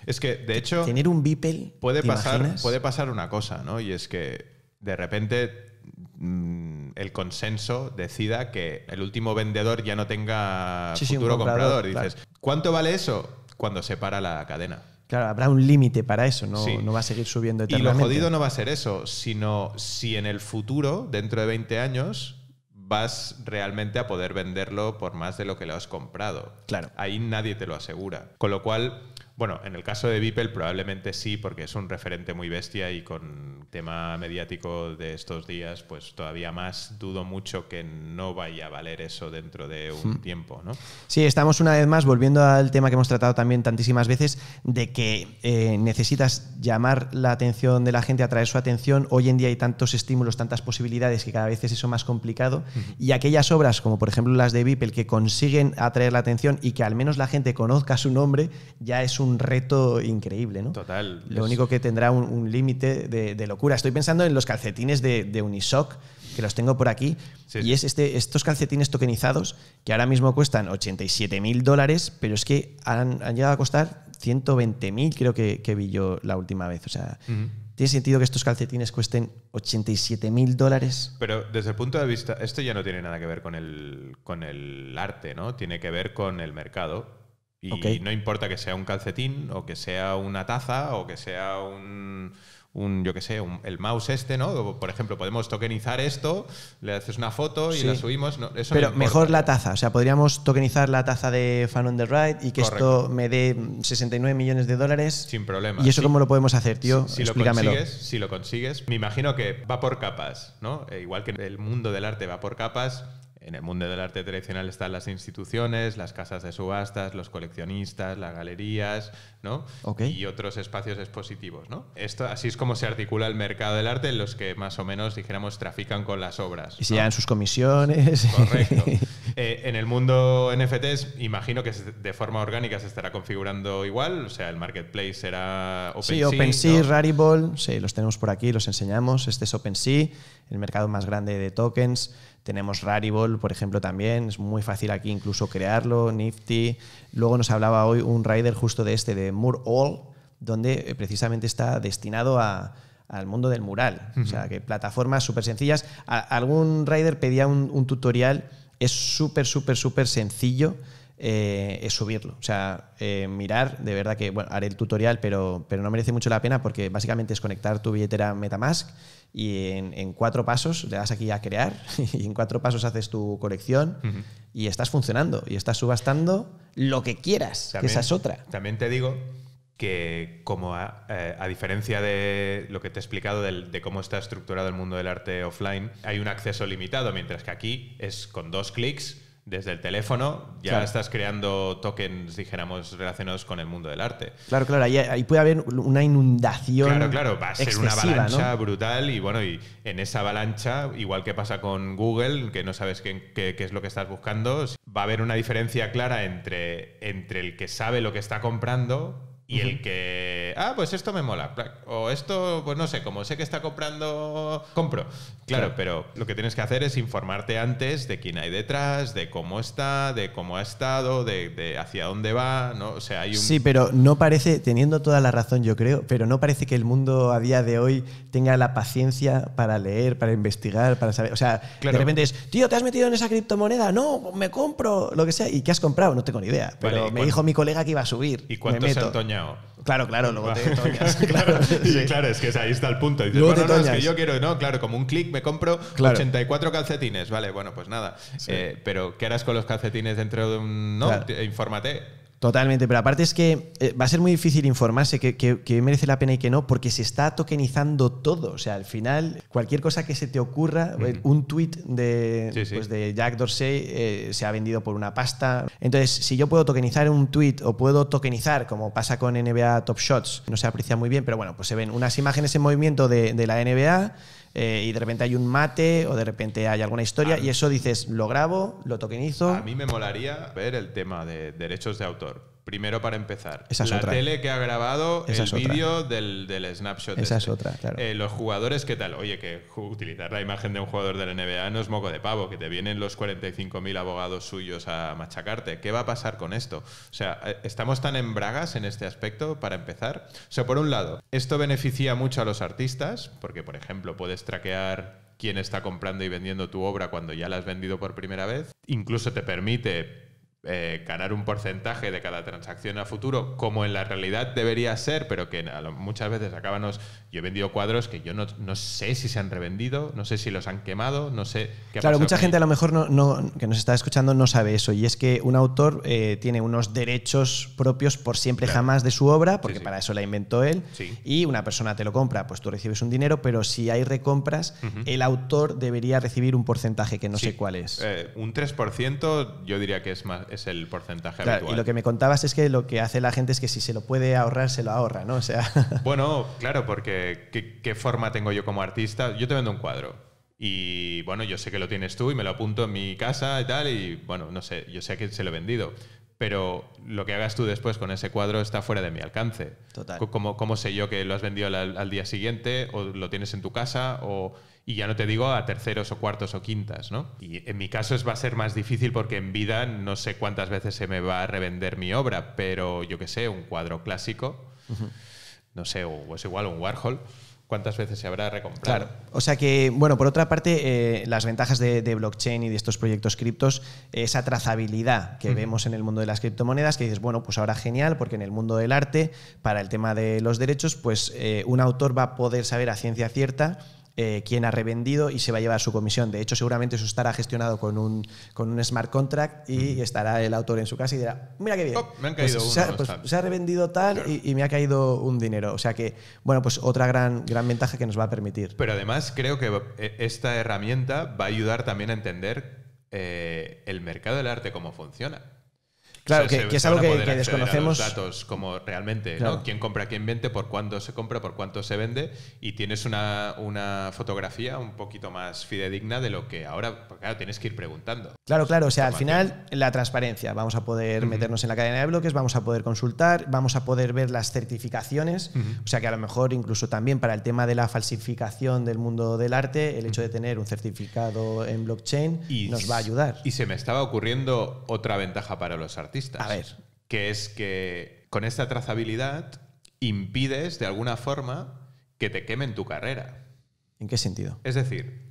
Es que, de hecho. Tener un bipel? Puede, pasar, puede pasar una cosa, ¿no? Y es que de repente mm, el consenso decida que el último vendedor ya no tenga futuro comprador. Dices, ¿cuánto vale eso? Cuando se para la cadena. Claro, habrá un límite para eso, no, no va a seguir subiendo eternamente. Y lo jodido no va a ser eso, sino si en el futuro, dentro de 20 años, vas realmente a poder venderlo por más de lo que lo has comprado. Claro. Ahí nadie te lo asegura. Con lo cual, bueno, en el caso de Beeple probablemente sí, porque es un referente muy bestia y con tema mediático de estos días, pues todavía más dudo mucho que no vaya a valer eso dentro de un hmm. tiempo, ¿no? Sí, estamos una vez más volviendo al tema que hemos tratado también tantísimas veces, de que eh, necesitas llamar la atención de la gente, atraer su atención. Hoy en día hay tantos estímulos, tantas posibilidades que cada vez es eso más complicado. Y aquellas obras, como por ejemplo las de Beeple, que consiguen atraer la atención y que al menos la gente conozca su nombre, ya es un reto increíble, ¿no? Total. Lo único que tendrá un, límite de, locura. Estoy pensando en los calcetines de, Unisoc, que los tengo por aquí, y es este, estos calcetines tokenizados que ahora mismo cuestan 87 mil dólares, pero es que han, llegado a costar 120 mil, creo que, vi yo la última vez. O sea, ¿tiene sentido que estos calcetines cuesten 87 mil dólares? Pero desde el punto de vista, esto ya no tiene nada que ver con el, con el arte, ¿no? Tiene que ver con el mercado y no importa que sea un calcetín o que sea una taza o que sea un, yo que sé, el mouse este, ¿no? Por ejemplo, podemos tokenizar esto, le haces una foto y la subimos. Pero mejor la taza, o sea, podríamos tokenizar la taza de Fan on the Ride y que esto me dé 69 millones de dólares. Sin problema. ¿Y eso cómo lo podemos hacer, tío? Si, Lo consigues, si lo consigues, me imagino que va por capas, ¿no? Eh, igual que el mundo del arte va por capas, en el mundo del arte tradicional están las instituciones, las casas de subastas, los coleccionistas, las galerías, ¿no? Y otros espacios expositivos, ¿no? Esto, así es como se articula el mercado del arte en los que más o menos, dijéramos, trafican con las obras. Y se llevan sus comisiones. Correcto. Eh, en el mundo NFTs, imagino que de forma orgánica se estará configurando igual, o sea, el marketplace será OpenSea. Sí, OpenSea, Rarible, sí, los tenemos por aquí, los enseñamos. Este es OpenSea, el mercado más grande de tokens. Tenemos Rarible, por ejemplo, también. Es muy fácil aquí incluso crearlo, Nifty. Luego nos hablaba hoy un rider justo de este, de Moore All, donde eh, precisamente está destinado a, al mundo del mural. O sea, que plataformas súper sencillas. algún rider pedía un, un tutorial. Es súper, súper, súper sencillo eh, es subirlo. O sea, eh, mirar, de verdad que, bueno, haré el tutorial, pero, pero no merece mucho la pena porque básicamente es conectar tu billetera Metamask y en, cuatro pasos le das aquí a crear y en cuatro pasos haces tu colección y estás funcionando y estás subastando lo que quieras, que esa es otra. También te digo que como a, eh, diferencia de lo que te he explicado de cómo está estructurado el mundo del arte offline, hay un acceso limitado, mientras que aquí es con dos clics desde el teléfono ya estás creando tokens, dijéramos, relacionados con el mundo del arte. Claro, claro, ahí, puede haber una inundación. Claro, claro, va a ser una avalancha brutal y bueno, y en esa avalancha, igual que pasa con Google, que no sabes qué, es lo que estás buscando, va a haber una diferencia clara entre, entre el que sabe lo que está comprando y el que, ah, pues esto me mola. O esto, pues no sé, como sé que está comprando, compro. Claro, pero lo que tienes que hacer es informarte antes de quién hay detrás, de cómo está, de cómo ha estado, de, hacia dónde va. ¿no? O sea, hay un... Sí, pero no parece, teniendo toda la razón, yo creo, pero no parece que el mundo a día de hoy tenga la paciencia para leer, para investigar, para saber. O sea, de repente es, tío, ¿te has metido en esa criptomoneda? No, me compro, lo que sea. ¿Y qué has comprado? No tengo ni idea. Pero me dijo mi colega que iba a subir. ¿Y cuánto me meto. Claro, claro, luego te claro, es que ahí está el punto. es que yo quiero, no, claro, como un clic me compro 84 calcetines. Vale, bueno, pues nada. Eh, pero, ¿qué harás con los calcetines dentro de un. No, infórmate. Totalmente, pero aparte es que eh, va a ser muy difícil informarse que, merece la pena y que no, porque se está tokenizando todo. O sea, al final, cualquier cosa que se te ocurra, eh, un tweet de, pues Jack Dorsey eh, se ha vendido por una pasta. Entonces, si yo puedo tokenizar un tweet o puedo tokenizar, como pasa con NBA Top Shots, no se aprecia muy bien, pero bueno, pues se ven unas imágenes en movimiento de la NBA eh, y de repente hay un mate o de repente hay alguna historia ah. y eso dices, lo grabo, lo tokenizo. A mí me molaría ver el tema de derechos de autor primero para empezar. la tele que ha grabado el vídeo del, del, snapshot. Esa es este. otra, eh, los jugadores, ¿qué tal? Oye, que utilizar la imagen de un jugador de la NBA no es moco de pavo, que te vienen los 45.000 abogados suyos a machacarte. ¿Qué va a pasar con esto? O sea, eh, ¿estamos tan en bragas en este aspecto para empezar? O sea, por un lado, esto beneficia mucho a los artistas, porque, por ejemplo, puedes traquear quién está comprando y vendiendo tu obra cuando ya la has vendido por primera vez. Incluso te permite eh, ganar un porcentaje de cada transacción a futuro, como en la realidad debería ser, pero que muchas veces acábanos. Yo he vendido cuadros que yo no, no sé si se han revendido, no sé si los han quemado, no sé qué Claro, mucha gente a lo mejor no, no, que nos está escuchando no sabe eso, y es que un autor eh, tiene unos derechos propios por siempre jamás de su obra, porque para eso la inventó él, y una persona te lo compra, pues tú recibes un dinero, pero si hay recompras, el autor debería recibir un porcentaje que no sé cuál es. Eh, un 3% yo diría que es más es el porcentaje habitual. Y lo que me contabas es que lo que hace la gente es que si se lo puede ahorrar, se lo ahorra, ¿no? O sea... Bueno, claro, porque ¿qué, forma tengo yo como artista? Yo te vendo un cuadro. Y bueno, yo sé que lo tienes tú y me lo apunto en mi casa y tal, y bueno, no sé, yo sé que se lo he vendido. Pero lo que hagas tú después con ese cuadro está fuera de mi alcance. Total. ¿Cómo, sé yo que lo has vendido al, día siguiente o lo tienes en tu casa? O y ya no te digo a terceros o cuartos o quintas, ¿no? Y en mi caso va a ser más difícil porque en vida no sé cuántas veces se me va a revender mi obra, pero yo qué sé, un cuadro clásico, no sé, o es igual un Warhol cuántas veces se habrá recomprado. Claro. O sea que, bueno, por otra parte, eh, las ventajas de, blockchain y de estos proyectos criptos, esa trazabilidad que vemos en el mundo de las criptomonedas, que dices, bueno, pues ahora genial, porque en el mundo del arte, para el tema de los derechos, pues eh, un autor va a poder saber a ciencia cierta eh, quien ha revendido y se va a llevar su comisión. De hecho, seguramente eso estará gestionado con un, smart contract y estará el autor en su casa y dirá, mira qué bien. Oh, pues pues se, ha, revendido tal y, me ha caído un dinero. O sea que, bueno, pues otra gran, ventaja que nos va a permitir. Pero además creo que e, esta herramienta va a ayudar también a entender eh, el mercado del arte, cómo funciona. Claro, que, es algo que, desconocemos. Los datos como realmente, ¿no? Quién compra, quién vende, por cuándo se compra, por cuánto se vende y tienes una, fotografía un poquito más fidedigna de lo que ahora, pues claro, tienes que ir preguntando. Claro, claro, o sea, al final la transparencia, vamos a poder meternos en la cadena de bloques, vamos a poder consultar, vamos a poder ver las certificaciones, o sea que a lo mejor incluso también para el tema de la falsificación del mundo del arte, el hecho de tener un certificado en blockchain nos va a ayudar. Y se me estaba ocurriendo otra ventaja para los artistas artistas. A ver. Que es que con esta trazabilidad impides de alguna forma que te quemen tu carrera. ¿En qué sentido? Es decir,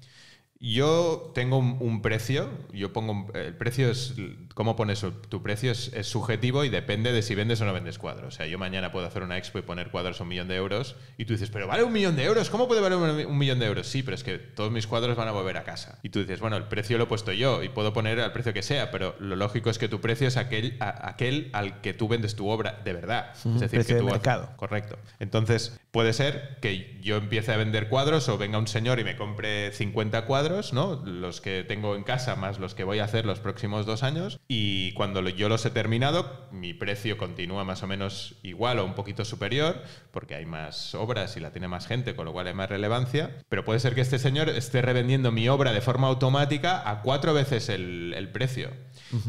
yo tengo un, precio, yo pongo el precio es cómo pones tu precio es, subjetivo y depende de si vendes o no vendes cuadros. O sea, yo mañana puedo hacer una expo y poner cuadros a un millón de euros y tú dices, pero vale un millón de euros, ¿cómo puede valer un, millón de euros? Sí, pero es que todos mis cuadros van a volver a casa. Y tú dices, bueno, el precio lo he puesto yo y puedo poner al precio que sea, pero lo lógico es que tu precio es aquel, al que tú vendes tu obra de verdad. es decir, que tú de mercado. correcto. Entonces, puede ser que yo empiece a vender cuadros o venga un señor y me compre 50 cuadros, ¿no? Los que tengo en casa más los que voy a hacer los próximos dos años y cuando yo los he terminado, mi precio continúa más o menos igual o un poquito superior, porque hay más obras y la tiene más gente, con lo cual hay más relevancia. Pero puede ser que este señor esté revendiendo mi obra de forma automática a cuatro veces el, precio.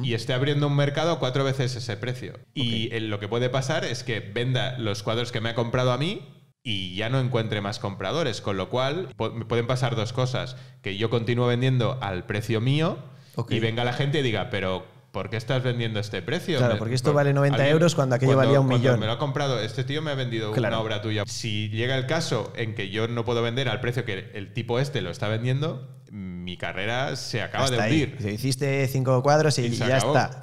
Y esté abriendo un mercado a cuatro veces ese precio. Y lo que puede pasar es que venda los cuadros que me ha comprado a mí y ya no encuentre más compradores. Con lo cual, pueden pasar dos cosas. Que yo continúe vendiendo al precio mío y venga la gente y diga, pero ¿por qué estás vendiendo este precio? Claro, porque esto pues, vale 90 euros cuando aquello valía un millón. Me lo ha comprado, este tío me ha vendido una obra tuya. Si llega el caso en que yo no puedo vender al precio que el tipo este lo está vendiendo, mi carrera se acaba de hundir. Hiciste cinco cuadros y, ya está.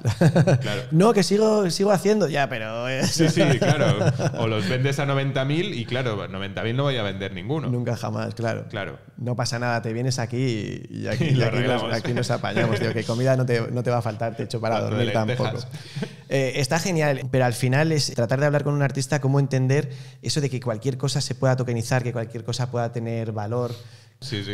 no, que sigo, sigo haciendo ya, pero... sí, sí, claro. O los vendes a 90.000 y claro, 90.000 no voy a vender ninguno. Nunca jamás, claro. Claro. No pasa nada, te vienes aquí y aquí, aquí, nos, apañamos. que comida no te, va a faltar, te echo para dormir tampoco. Eh, está genial, pero al final es tratar de hablar con un artista, cómo entender eso de que cualquier cosa se pueda tokenizar, que cualquier cosa pueda tener valor.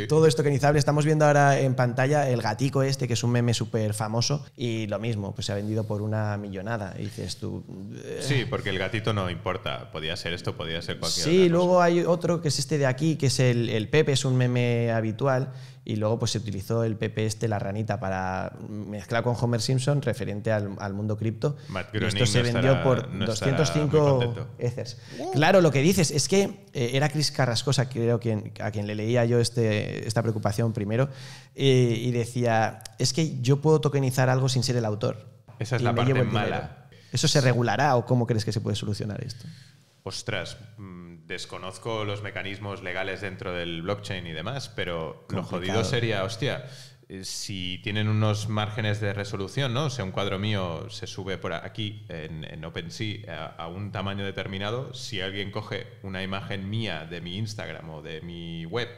Todo esto que sabe estamos viendo ahora en pantalla, el gatico este, que es un meme súper famoso, y lo mismo, pues se ha vendido por una millonada. dices tú. Eh. Sí, porque el gatito no importa. Podía ser esto, podía ser cualquier Sí, luego hay otro que es este de aquí, que es el, el Pepe, es un meme habitual y luego pues se utilizó el PP este, la ranita, para mezclar con Homer Simpson referente al, mundo cripto. Esto se vendió por 205 ethers. Claro, lo que dices es que eh, era Chris Carrascosa, creo, que a quien le leía yo este, esta preocupación primero, eh, y decía, es que yo puedo tokenizar algo sin ser el autor. Esa es la parte mala. ¿Eso se regulará o cómo crees que se puede solucionar esto? Ostras, desconozco los mecanismos legales dentro del blockchain y demás, pero lo jodido sería, hostia, eh, si tienen unos márgenes de resolución, ¿no? O sea, un cuadro mío se sube por aquí en, OpenSea a, un tamaño determinado, si alguien coge una imagen mía de mi Instagram o de mi web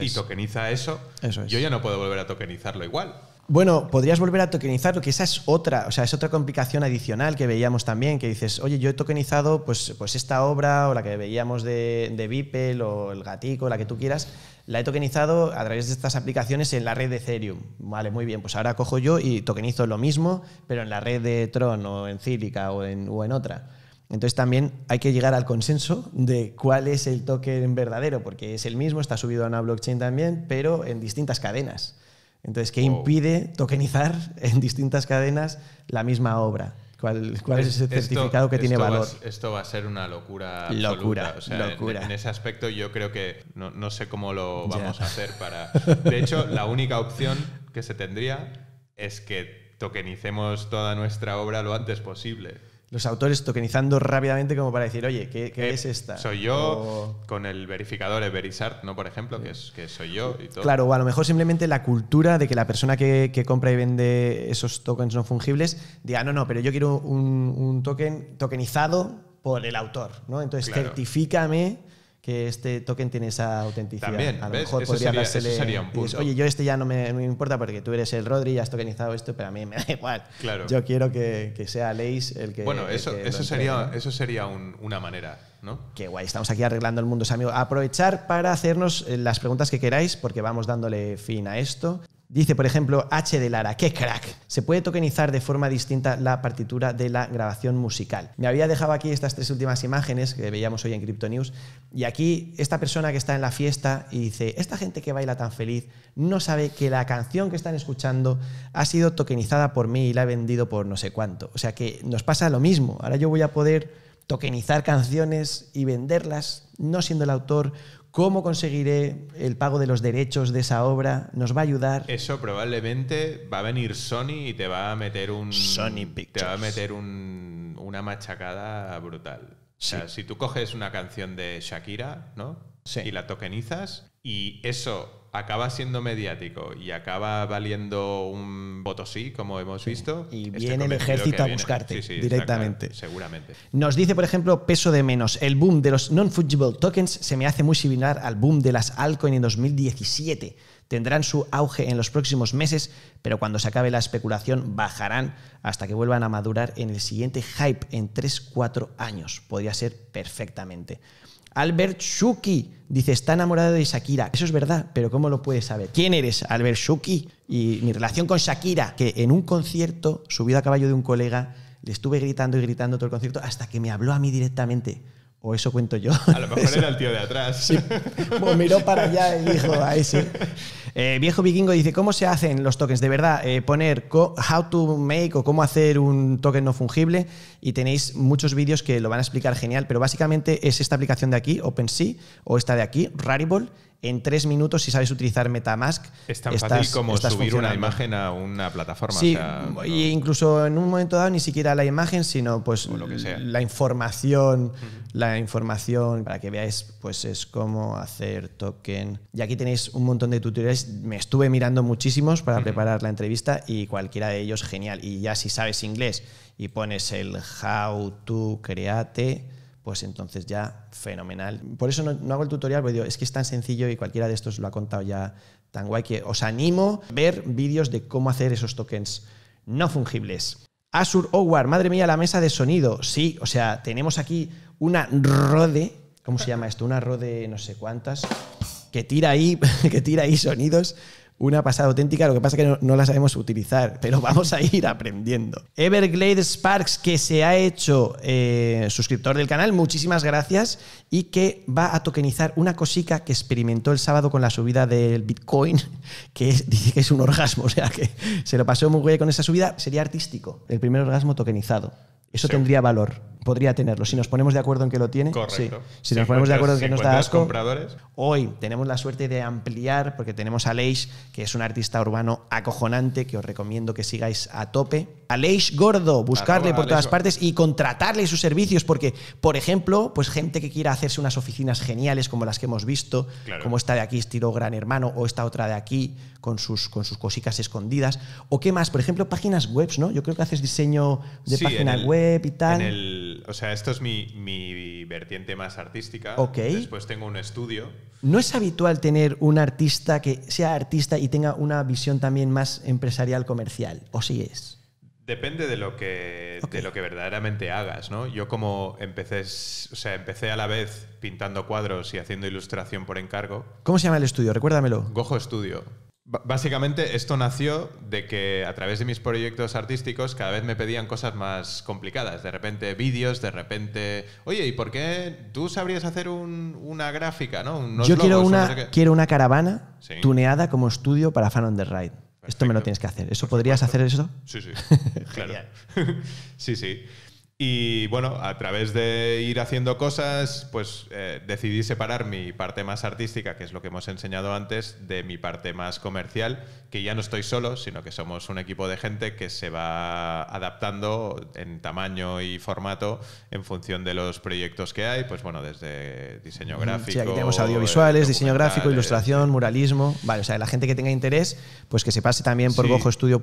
y tokeniza eso, yo ya no puedo volver a tokenizarlo igual. Bueno, podrías volver a lo que esa es otra, o sea, es otra complicación adicional que veíamos también, que dices, oye, yo he tokenizado pues, pues esta obra o la que veíamos de, Vipel o el gatico, la que tú quieras, la he tokenizado a través de estas aplicaciones en la red de Ethereum. Vale, muy bien, pues ahora cojo yo y tokenizo lo mismo, pero en la red de Tron o en Cílica o o en otra. Entonces también hay que llegar al consenso de cuál es el token verdadero, porque es el mismo, está subido a una blockchain también, pero en distintas cadenas. Entonces, ¿qué impide tokenizar en distintas cadenas la misma obra? ¿Cuál, es, ese certificado que tiene valor? esto va a ser una locura. Locura. Absoluta. En, ese aspecto yo creo que no, sé cómo lo vamos a hacer para... De hecho, la única opción que se tendría es que tokenicemos toda nuestra obra lo antes posible los autores tokenizando rápidamente como para decir, oye, ¿qué, eh, es esta? Soy yo, con el verificador Everisart, ¿no? Por ejemplo, que, es, que soy yo y todo. Claro, o a lo mejor simplemente la cultura de que la persona que, compra y vende esos tokens no fungibles diga, no, no, pero yo quiero un, token tokenizado por el autor, ¿no? Entonces, certifícame que este token tiene esa autenticidad. También, a lo mejor podría sería, un punto. Oye, yo este ya no me, importa porque tú eres el Rodri, y has tokenizado esto, pero a mí me da igual. Claro. Yo quiero que, sea Leis el que. Bueno, eso, eso, sería, eso sería una manera. ¿No? Qué guay, estamos aquí arreglando el mundo, amigos. Aprovechar para hacernos eh, las preguntas que queráis, porque vamos dándole fin a esto. Dice, por ejemplo, H de Lara, qué crack. Se puede tokenizar de forma distinta la partitura de la grabación musical. Me había dejado aquí estas tres últimas imágenes que veíamos hoy en Crypto News. Y aquí esta persona que está en la fiesta y dice, esta gente que baila tan feliz no sabe que la canción que están escuchando ha sido tokenizada por mí y la he vendido por no sé cuánto. O sea que nos pasa lo mismo. Ahora yo voy a poder tokenizar canciones y venderlas, no siendo el autor cómo conseguiré el pago de los derechos de esa obra, nos va a ayudar. Eso probablemente va a venir Sony y te va a meter un Sony Pictures. te va a meter una machacada brutal. O sea, si tú coges una canción de Shakira, ¿no? Sí. Y la tokenizas y eso acaba siendo mediático y acaba valiendo un voto sí, como hemos visto. Y este viene el ejército a buscarte directamente. seguramente. Nos dice, por ejemplo, peso de menos. El boom de los non-fungible tokens se me hace muy similar al boom de las altcoins en 2017. Tendrán su auge en los próximos meses, pero cuando se acabe la especulación bajarán hasta que vuelvan a madurar en el siguiente hype en 3-4 años. Podría ser perfectamente. Albert Shuki dice, está enamorado de Shakira. Eso es verdad, pero ¿cómo lo puedes saber? ¿Quién eres, Albert Shuki? Y mi relación con Shakira, que en un concierto, subido a caballo de un colega, le estuve gritando y gritando todo el concierto hasta que me habló a mí directamente. O eso cuento yo. A lo mejor era el tío de atrás. miró para allá y dijo, ahí sí. Eh, viejo Vikingo dice, ¿cómo se hacen los tokens? De verdad, eh, poner how to make o cómo hacer un token no fungible y tenéis muchos vídeos que lo van a explicar genial, pero básicamente es esta aplicación de aquí, OpenSea, o esta de aquí, Rarible, en tres minutos, si sabes utilizar MetaMask. Es tan fácil como subir una imagen a una plataforma. Sí, y incluso en un momento dado ni siquiera la imagen, sino pues la información, la información para que veáis, pues es cómo hacer token. Y aquí tenéis un montón de tutoriales. Me estuve mirando muchísimos para preparar la entrevista y cualquiera de ellos genial. Y ya si sabes inglés y pones el how to create pues entonces ya fenomenal. Por eso no, hago el tutorial, porque es que es tan sencillo y cualquiera de estos lo ha contado ya tan guay que os animo a ver vídeos de cómo hacer esos tokens no fungibles. Azure Howard, madre mía, la mesa de sonido. Sí, o sea, tenemos aquí una rode, ¿cómo se llama esto? Una rode no sé cuántas, que tira ahí, que tira ahí sonidos una pasada auténtica, lo que pasa es que no, la sabemos utilizar, pero vamos a ir aprendiendo. Everglade Sparks, que se ha hecho eh, suscriptor del canal, muchísimas gracias, y que va a tokenizar una cosica que experimentó el sábado con la subida del Bitcoin, que dice que es un orgasmo, o sea que se lo pasó muy bien con esa subida, sería artístico, el primer orgasmo tokenizado. Eso tendría valor podría tenerlo. Si nos ponemos de acuerdo en que lo tiene, Si, nos ponemos de acuerdo en que nos da asco, compradores. hoy tenemos la suerte de ampliar, porque tenemos a Leish que es un artista urbano acojonante, que os recomiendo que sigáis a tope. a Leish Gordo, buscarle por todas partes y contratarle sus servicios, porque, por ejemplo, pues gente que quiera hacerse unas oficinas geniales como las que hemos visto, como esta de aquí, estilo Gran Hermano, o esta otra de aquí, con sus, con sus cositas escondidas. O qué más, por ejemplo, páginas web, ¿no? Yo creo que haces diseño de página web y tal. En el o sea, esto es mi, vertiente más artística. Ok. Después tengo un estudio. ¿No es habitual tener un artista que sea artista y tenga una visión también más empresarial comercial? ¿O sí es? Depende de lo que, lo que verdaderamente hagas, ¿no? Yo como empecé, o sea, empecé a la vez pintando cuadros y haciendo ilustración por encargo. ¿Cómo se llama el estudio? Recuérdamelo. Gojo Estudio. Básicamente esto nació de que a través de mis proyectos artísticos cada vez me pedían cosas más complicadas, de repente vídeos, de repente, oye, ¿y por qué tú sabrías hacer una gráfica? ¿no? Yo quiero, una, quiero una caravana tuneada como estudio para Fan on the Ride. Esto me lo tienes que hacer. ¿Eso podrías hacer eso? Sí, sí. claro. sí, sí. Y bueno, a través de ir haciendo cosas, pues eh, decidí separar mi parte más artística, que es lo que hemos enseñado antes, de mi parte más comercial, que ya no estoy solo, sino que somos un equipo de gente que se va adaptando en tamaño y formato en función de los proyectos que hay, pues bueno, desde diseño gráfico. tenemos audiovisuales, diseño gráfico, ilustración, muralismo. Vale, o sea, la gente que tenga interés, pues que se pase también por sí.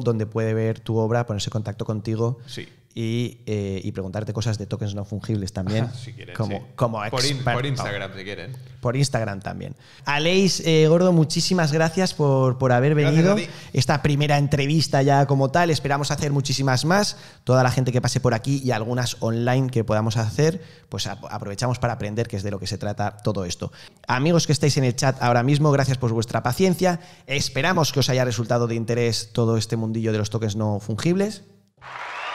donde puede ver tu obra, ponerse en contacto contigo. Sí. Eh, y, preguntarte cosas de tokens no fungibles también. como, como por, Instagram, si quieren. Por Instagram también. Aleis, eh, Gordo, muchísimas gracias por, por haber venido. Esta primera entrevista ya como tal. Esperamos hacer muchísimas más. Toda la gente que pase por aquí y algunas online que podamos hacer, pues aprovechamos para aprender que es de lo que se trata todo esto. Amigos que estáis en el chat ahora mismo, gracias por vuestra paciencia. Esperamos que os haya resultado de interés todo este mundillo de los tokens no fungibles.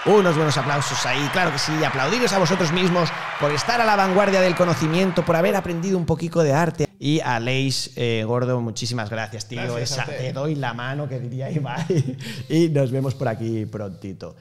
Unos buenos aplausos ahí, claro que sí, aplaudiros a vosotros mismos por estar a la vanguardia del conocimiento, por haber aprendido un poquito de arte. Y a Leis eh, Gordo, muchísimas gracias, tío. Esa, te doy la mano que diría Ibai. y nos vemos por aquí prontito.